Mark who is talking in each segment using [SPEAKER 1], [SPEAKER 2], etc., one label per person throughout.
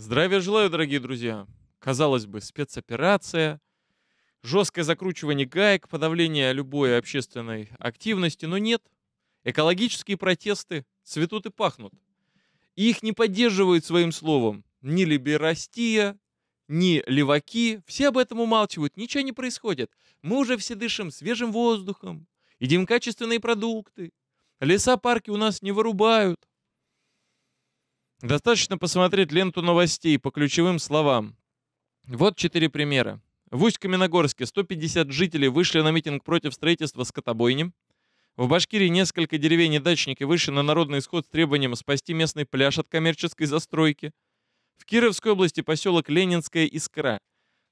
[SPEAKER 1] Здравия желаю, дорогие друзья. Казалось бы, спецоперация, жесткое закручивание гаек, подавление любой общественной активности, но нет. Экологические протесты цветут и пахнут. И их не поддерживают своим словом ни либерастия, ни леваки. Все об этом умалчивают, ничего не происходит. Мы уже все дышим свежим воздухом, едим качественные продукты. Леса, парки у нас не вырубают. Достаточно посмотреть ленту новостей по ключевым словам. Вот четыре примера. В Усть-Каменогорске 150 жителей вышли на митинг против строительства скотобойни. В Башкирии несколько деревень и дачники вышли на народный исход с требованием спасти местный пляж от коммерческой застройки. В Кировской области поселок Ленинская Искра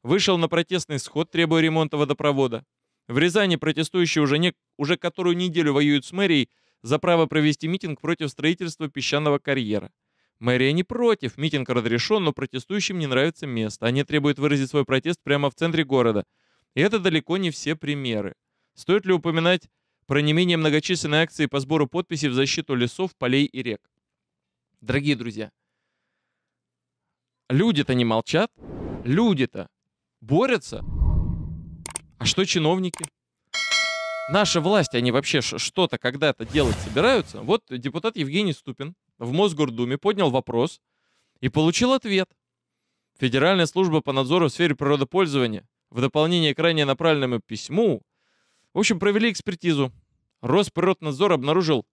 [SPEAKER 1] вышел на протестный сход, требуя ремонта водопровода. В Рязани протестующие уже, не, уже которую неделю воюют с мэрией за право провести митинг против строительства песчаного карьера. Мэрия не против, митинг разрешен, но протестующим не нравится место. Они требуют выразить свой протест прямо в центре города. И это далеко не все примеры. Стоит ли упоминать про не менее многочисленные акции по сбору подписей в защиту лесов, полей и рек? Дорогие друзья, люди-то не молчат, люди-то борются. А что чиновники? наша власть они вообще что-то когда-то делать собираются. Вот депутат Евгений Ступин в Мосгордуме поднял вопрос и получил ответ. Федеральная служба по надзору в сфере природопользования в дополнение к ранее направленному письму, в общем, провели экспертизу. Росприроднадзор обнаружил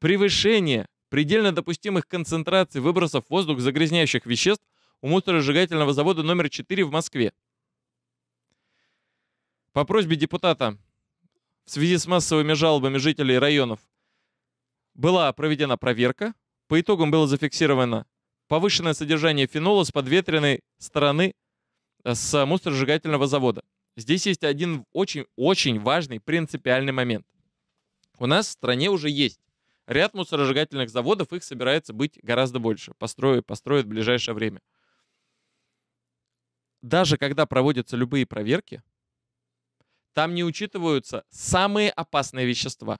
[SPEAKER 1] превышение предельно допустимых концентраций выбросов в воздух загрязняющих веществ у мусоросжигательного завода номер 4 в Москве. По просьбе депутата в связи с массовыми жалобами жителей районов была проведена проверка. По итогам было зафиксировано повышенное содержание фенола с подветренной стороны э, с э, мусоросжигательного завода. Здесь есть один очень-очень важный принципиальный момент. У нас в стране уже есть ряд мусоросжигательных заводов, их собирается быть гораздо больше. Построят, построят в ближайшее время. Даже когда проводятся любые проверки, там не учитываются самые опасные вещества.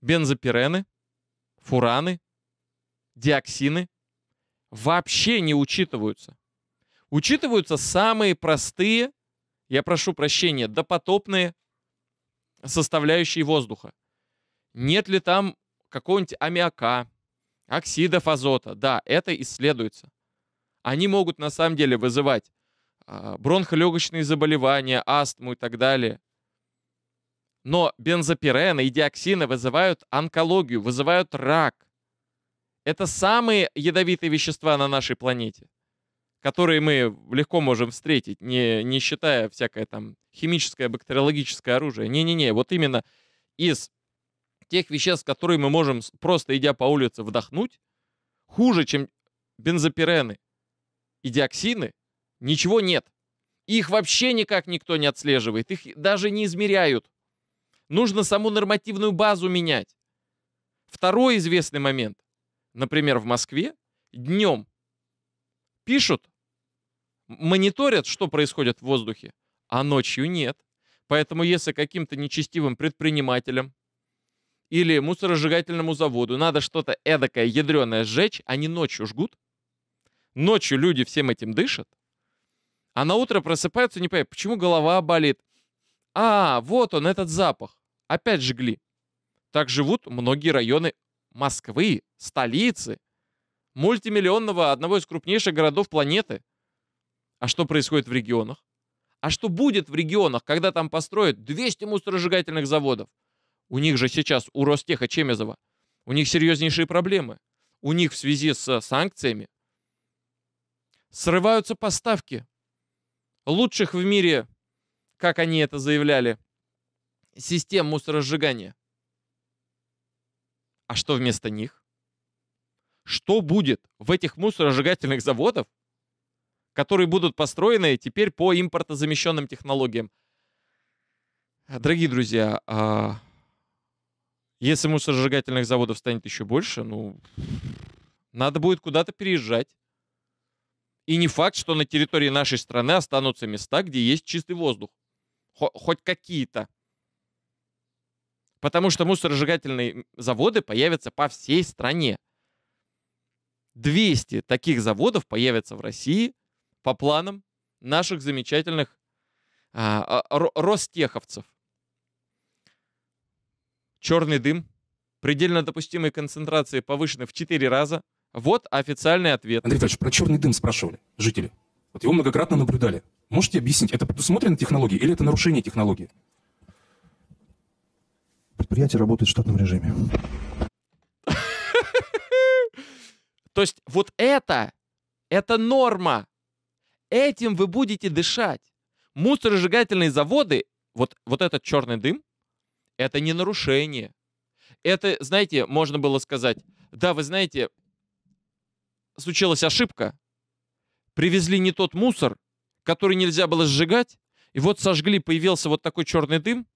[SPEAKER 1] Бензопирены, фураны, диоксины вообще не учитываются. Учитываются самые простые, я прошу прощения, допотопные составляющие воздуха. Нет ли там какого-нибудь аммиака, оксидов азота? Да, это исследуется. Они могут на самом деле вызывать а, бронхолегочные заболевания, астму и так далее. Но бензопирены и диоксины вызывают онкологию, вызывают рак. Это самые ядовитые вещества на нашей планете, которые мы легко можем встретить, не, не считая всякое там химическое, бактериологическое оружие. Не-не-не, вот именно из тех веществ, которые мы можем просто идя по улице вдохнуть, хуже, чем бензопирены и диоксины, Ничего нет. Их вообще никак никто не отслеживает, их даже не измеряют. Нужно саму нормативную базу менять. Второй известный момент. Например, в Москве днем пишут, мониторят, что происходит в воздухе, а ночью нет. Поэтому если каким-то нечестивым предпринимателям или мусоросжигательному заводу надо что-то эдакое, ядреное сжечь, они ночью жгут. Ночью люди всем этим дышат. А на утро просыпаются, не понимают, почему голова болит. А, вот он, этот запах. Опять жгли. Так живут многие районы Москвы, столицы, мультимиллионного одного из крупнейших городов планеты. А что происходит в регионах? А что будет в регионах, когда там построят 200 мусоросжигательных заводов? У них же сейчас, у Ростеха Чемезова, у них серьезнейшие проблемы. У них в связи с санкциями срываются поставки лучших в мире, как они это заявляли, систем мусоросжигания. А что вместо них? Что будет в этих мусоросжигательных заводах, которые будут построены теперь по импортозамещенным технологиям? Дорогие друзья, а если мусоросжигательных заводов станет еще больше, ну, надо будет куда-то переезжать. И не факт, что на территории нашей страны останутся места, где есть чистый воздух. Хоть какие-то. Потому что мусоросжигательные заводы появятся по всей стране. 200 таких заводов появятся в России по планам наших замечательных а, а, ростеховцев. Черный дым, предельно допустимые концентрации повышены в 4 раза – вот официальный ответ. Андрей Витальевич, про черный дым спрашивали жители. Вот его многократно наблюдали. Можете объяснить, это предусмотрено технологией или это нарушение технологии? Предприятие работает в штатном режиме. То есть вот это, это норма. Этим вы будете дышать. Мусоросжигательные заводы, вот, вот этот черный дым, это не нарушение. Это, знаете, можно было сказать, да, вы знаете, случилась ошибка. Привезли не тот мусор, который нельзя было сжигать, и вот сожгли, появился вот такой черный дым,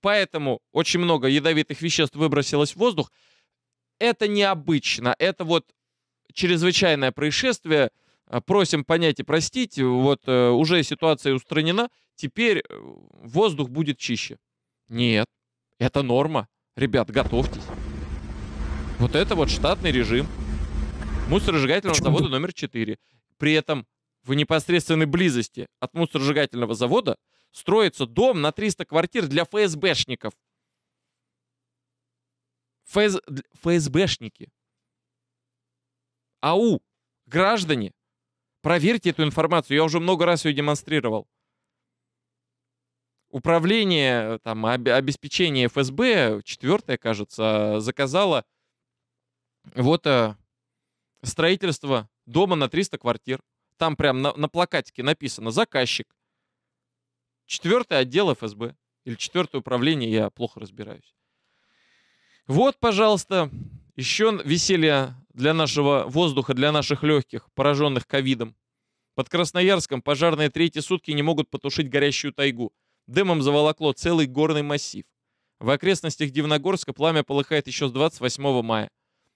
[SPEAKER 1] поэтому очень много ядовитых веществ выбросилось в воздух. Это необычно, это вот чрезвычайное происшествие, э, просим понять и простить, вот э, уже ситуация устранена, теперь э, воздух будет чище. Нет, это норма. Ребят, готовьтесь. Вот это вот штатный режим мусоросжигательного Почему? завода номер 4. При этом в непосредственной близости от мусоросжигательного завода строится дом на 300 квартир для ФСБшников. ФС... ФСБшники. АУ. Граждане. Проверьте эту информацию. Я уже много раз ее демонстрировал. Управление там, обеспечения ФСБ, четвертое, кажется, заказало вот э, строительство дома на 300 квартир. Там прям на, на плакатике написано «Заказчик». Четвертый отдел ФСБ или четвертое управление, я плохо разбираюсь. Вот, пожалуйста, еще веселье для нашего воздуха, для наших легких, пораженных ковидом. Под Красноярском пожарные третьи сутки не могут потушить горящую тайгу. Дымом заволокло целый горный массив. В окрестностях Дивногорска пламя полыхает еще с 28 мая.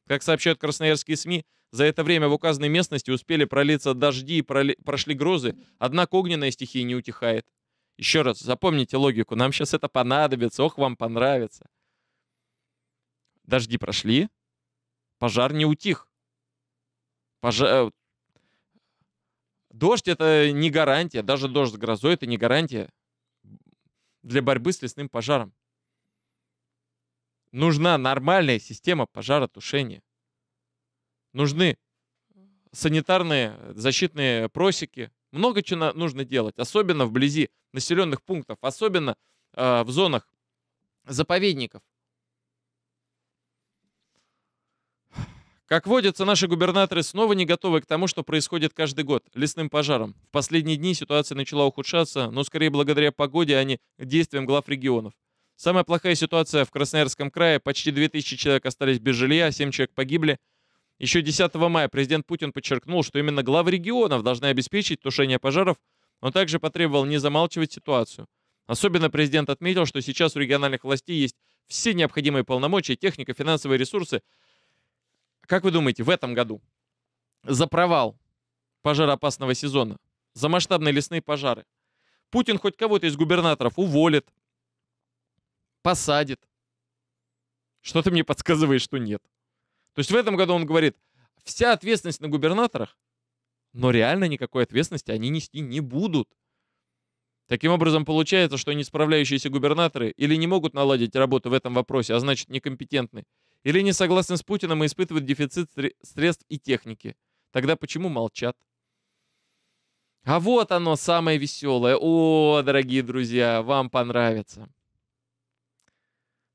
[SPEAKER 1] Как сообщают красноярские СМИ, за это время в указанной местности успели пролиться дожди и проли... прошли грозы, однако огненная стихия не утихает. Еще раз, запомните логику, нам сейчас это понадобится, ох, вам понравится. Дожди прошли, пожар не утих. Пожар... Э, дождь — это не гарантия, даже дождь с грозой — это не гарантия для борьбы с лесным пожаром. Нужна нормальная система пожаротушения. Нужны санитарные защитные просеки. Много чего нужно делать, особенно вблизи населенных пунктов, особенно э, в зонах заповедников. Как водится, наши губернаторы снова не готовы к тому, что происходит каждый год – лесным пожаром. В последние дни ситуация начала ухудшаться, но скорее благодаря погоде, а не действиям глав регионов. Самая плохая ситуация в Красноярском крае. Почти 2000 человек остались без жилья, 7 человек погибли. Еще 10 мая президент Путин подчеркнул, что именно главы регионов должны обеспечить тушение пожаров. но также потребовал не замалчивать ситуацию. Особенно президент отметил, что сейчас у региональных властей есть все необходимые полномочия, техника, финансовые ресурсы. Как вы думаете, в этом году за провал пожароопасного сезона, за масштабные лесные пожары, Путин хоть кого-то из губернаторов уволит, посадит. Что ты мне подсказываешь, что нет? То есть в этом году он говорит, вся ответственность на губернаторах, но реально никакой ответственности они нести не будут. Таким образом, получается, что не справляющиеся губернаторы или не могут наладить работу в этом вопросе, а значит некомпетентны, или не согласны с Путиным и испытывают дефицит средств и техники. Тогда почему молчат? А вот оно, самое веселое. О, дорогие друзья, вам понравится.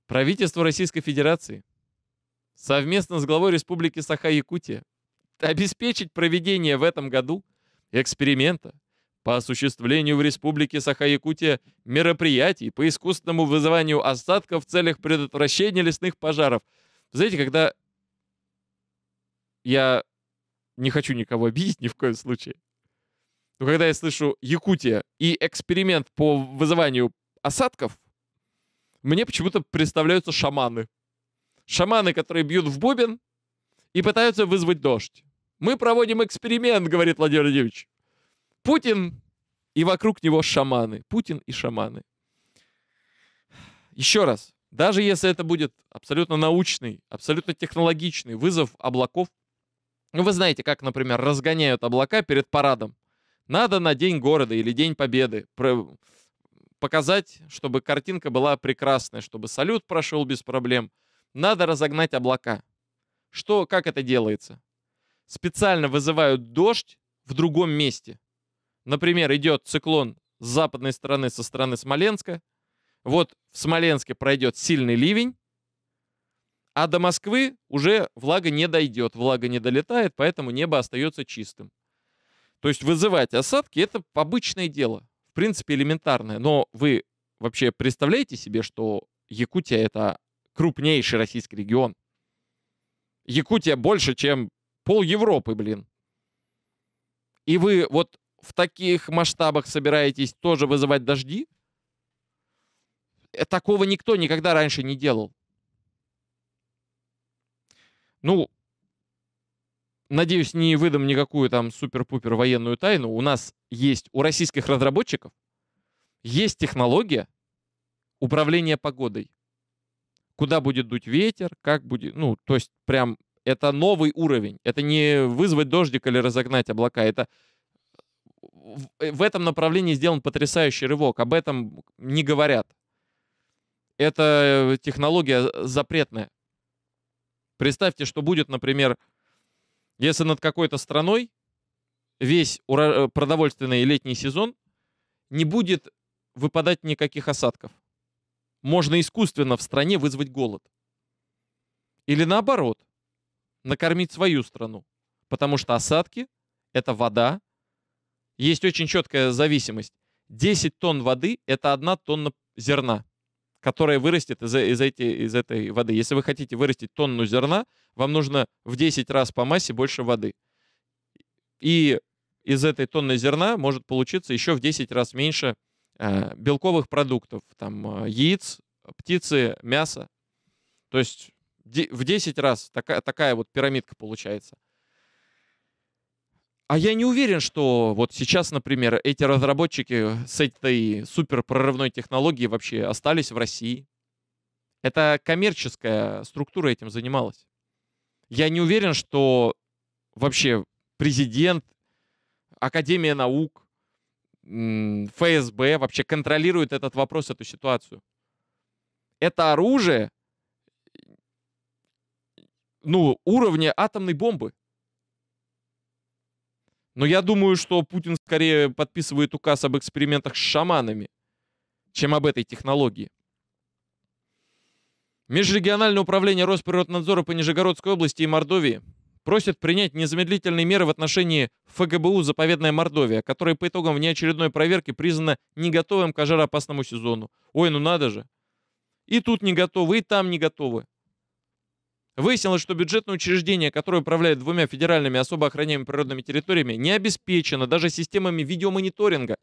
[SPEAKER 1] Правительство Российской Федерации совместно с главой Республики Саха-Якутия обеспечить проведение в этом году эксперимента по осуществлению в Республике Саха-Якутия мероприятий по искусственному вызыванию осадков в целях предотвращения лесных пожаров. Знаете, когда я не хочу никого обидеть ни в коем случае, но когда я слышу Якутия и эксперимент по вызыванию осадков, мне почему-то представляются шаманы. Шаманы, которые бьют в бубен и пытаются вызвать дождь. Мы проводим эксперимент, говорит Владимир Владимирович. Путин и вокруг него шаманы. Путин и шаманы. Еще раз, даже если это будет абсолютно научный, абсолютно технологичный вызов облаков, ну вы знаете, как, например, разгоняют облака перед парадом. Надо на День города или День Победы показать, чтобы картинка была прекрасная, чтобы салют прошел без проблем, надо разогнать облака. Что, как это делается? Специально вызывают дождь в другом месте. Например, идет циклон с западной стороны, со стороны Смоленска. Вот в Смоленске пройдет сильный ливень, а до Москвы уже влага не дойдет, влага не долетает, поэтому небо остается чистым. То есть вызывать осадки — это обычное дело принципе, элементарное. Но вы вообще представляете себе, что Якутия — это крупнейший российский регион? Якутия больше, чем пол Европы, блин. И вы вот в таких масштабах собираетесь тоже вызывать дожди? Э, такого никто никогда раньше не делал. Ну, надеюсь, не выдам никакую там супер-пупер военную тайну, у нас есть, у российских разработчиков есть технология управления погодой. Куда будет дуть ветер, как будет, ну, то есть прям это новый уровень. Это не вызвать дождик или разогнать облака. Это в э, этом направлении сделан потрясающий рывок. Об этом не говорят. Это технология э, запретная. Представьте, что будет, например, если над какой-то страной весь э, продовольственный летний сезон не будет выпадать никаких осадков. Можно искусственно в стране вызвать голод. Или наоборот, накормить свою страну. Потому что осадки – это вода. Есть очень четкая зависимость. 10 тонн воды – это одна тонна зерна, которая вырастет из, из, эти, из этой воды. Если вы хотите вырастить тонну зерна – вам нужно в 10 раз по массе больше воды. И из этой тонны зерна может получиться еще в 10 раз меньше э, белковых продуктов, там э, яиц, птицы, мяса. То есть в 10 раз такая, такая вот пирамидка получается. А я не уверен, что вот сейчас, например, эти разработчики с этой суперпрорывной технологией вообще остались в России. Это коммерческая структура этим занималась. Я не уверен, что вообще президент, Академия наук, ФСБ вообще контролирует этот вопрос, эту ситуацию. Это оружие, ну, уровня атомной бомбы. Но я думаю, что Путин скорее подписывает указ об экспериментах с шаманами, чем об этой технологии. Межрегиональное управление Росприроднадзора по Нижегородской области и Мордовии просит принять незамедлительные меры в отношении ФГБУ «Заповедная Мордовия», которая по итогам внеочередной проверки признана не готовым к пожароопасному сезону. Ой, ну надо же. И тут не готовы, и там не готовы. Выяснилось, что бюджетное учреждение, которое управляет двумя федеральными особо охраняемыми природными территориями, не обеспечено даже системами видеомониторинга.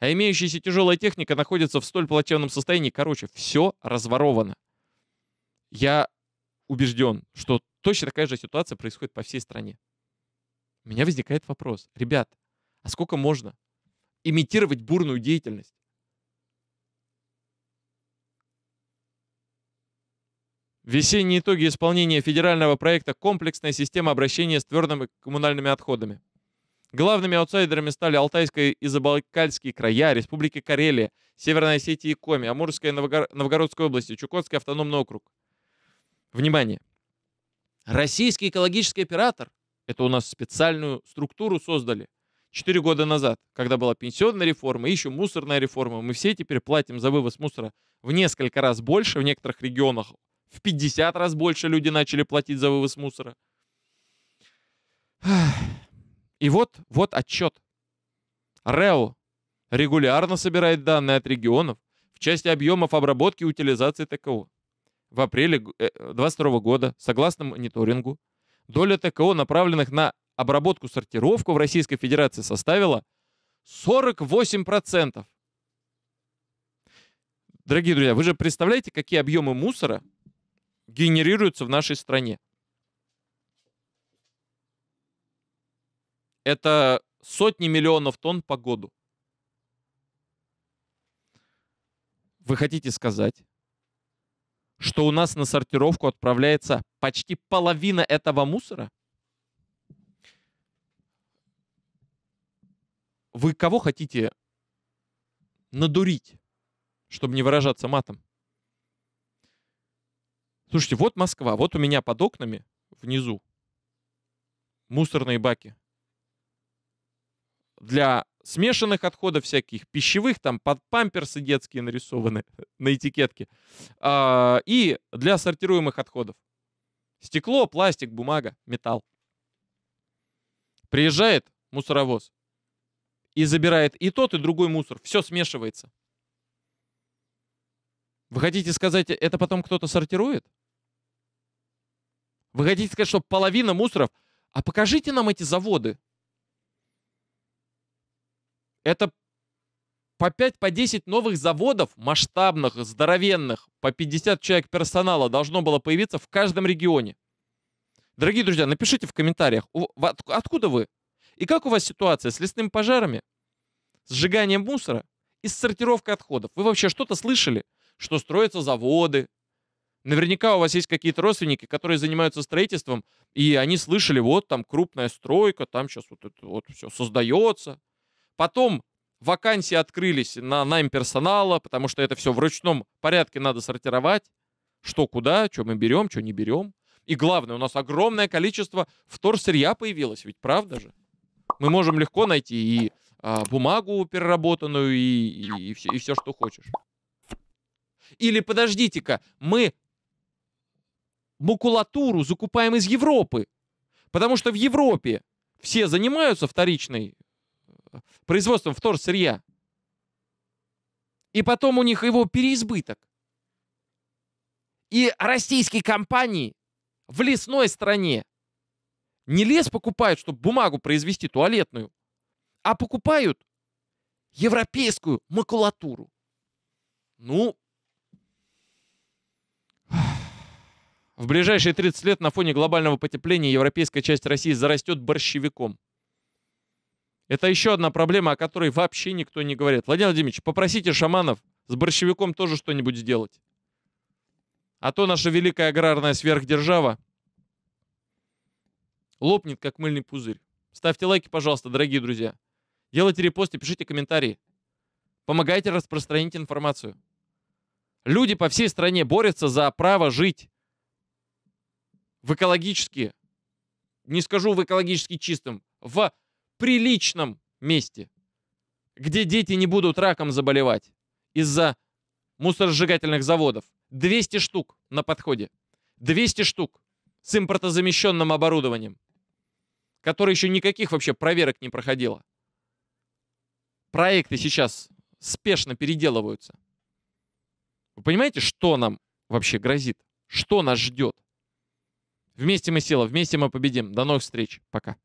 [SPEAKER 1] А имеющаяся тяжелая техника находится в столь плачевном состоянии. Короче, все разворовано. Я убежден, что точно такая же ситуация происходит по всей стране. У меня возникает вопрос. Ребят, а сколько можно имитировать бурную деятельность? Весенние итоги исполнения федерального проекта «Комплексная система обращения с твердыми коммунальными отходами». Главными аутсайдерами стали Алтайская и Забайкальские края, Республики Карелия, Северная Осетия и Коми, Амурская и Новгородская области, Чукотский автономный округ. Внимание! Российский экологический оператор, это у нас специальную структуру создали, Четыре года назад, когда была пенсионная реформа еще мусорная реформа, мы все теперь платим за вывоз мусора в несколько раз больше, в некоторых регионах в 50 раз больше люди начали платить за вывоз мусора. И вот, вот отчет. РЭО регулярно собирает данные от регионов в части объемов обработки и утилизации ТКО в апреле 2022 э, года, согласно мониторингу, доля ТКО, направленных на обработку-сортировку в Российской Федерации, составила 48%. Дорогие друзья, вы же представляете, какие объемы мусора генерируются в нашей стране? Это сотни миллионов тонн по году. Вы хотите сказать, что у нас на сортировку отправляется почти половина этого мусора? Вы кого хотите надурить, чтобы не выражаться матом? Слушайте, вот Москва, вот у меня под окнами внизу мусорные баки для смешанных отходов всяких, пищевых, там под памперсы детские нарисованы на этикетке, а, и для сортируемых отходов. Стекло, пластик, бумага, металл. Приезжает мусоровоз и забирает и тот, и другой мусор. Все смешивается. Вы хотите сказать, это потом кто-то сортирует? Вы хотите сказать, что половина мусоров... А покажите нам эти заводы, это по 5, по 10 новых заводов, масштабных, здоровенных, по 50 человек персонала должно было появиться в каждом регионе. Дорогие друзья, напишите в комментариях, откуда вы? И как у вас ситуация с лесными пожарами, с сжиганием мусора и с сортировкой отходов? Вы вообще что-то слышали, что строятся заводы? Наверняка у вас есть какие-то родственники, которые занимаются строительством, и они слышали, вот там крупная стройка, там сейчас вот это вот все создается, Потом вакансии открылись на найм персонала, потому что это все в ручном порядке надо сортировать. Что куда, что мы берем, что не берем. И главное, у нас огромное количество вторсырья появилось, ведь правда же? Мы можем легко найти и а, бумагу переработанную, и, и, и, все, и все, что хочешь. Или подождите-ка, мы макулатуру закупаем из Европы, потому что в Европе все занимаются вторичной производством вторсырья. И потом у них его переизбыток. И российские компании в лесной стране не лес покупают, чтобы бумагу произвести туалетную, а покупают европейскую макулатуру. Ну, в ближайшие 30 лет на фоне глобального потепления европейская часть России зарастет борщевиком. Это еще одна проблема, о которой вообще никто не говорит. Владимир Владимирович, попросите шаманов с борщевиком тоже что-нибудь сделать. А то наша великая аграрная сверхдержава лопнет, как мыльный пузырь. Ставьте лайки, пожалуйста, дорогие друзья. Делайте репосты, пишите комментарии. Помогайте распространить информацию. Люди по всей стране борются за право жить в экологически, не скажу в экологически чистом, в приличном месте, где дети не будут раком заболевать из-за мусоросжигательных заводов. 200 штук на подходе. 200 штук с импортозамещенным оборудованием, которое еще никаких вообще проверок не проходило. Проекты сейчас спешно переделываются. Вы понимаете, что нам вообще грозит? Что нас ждет? Вместе мы сила, вместе мы победим. До новых встреч. Пока.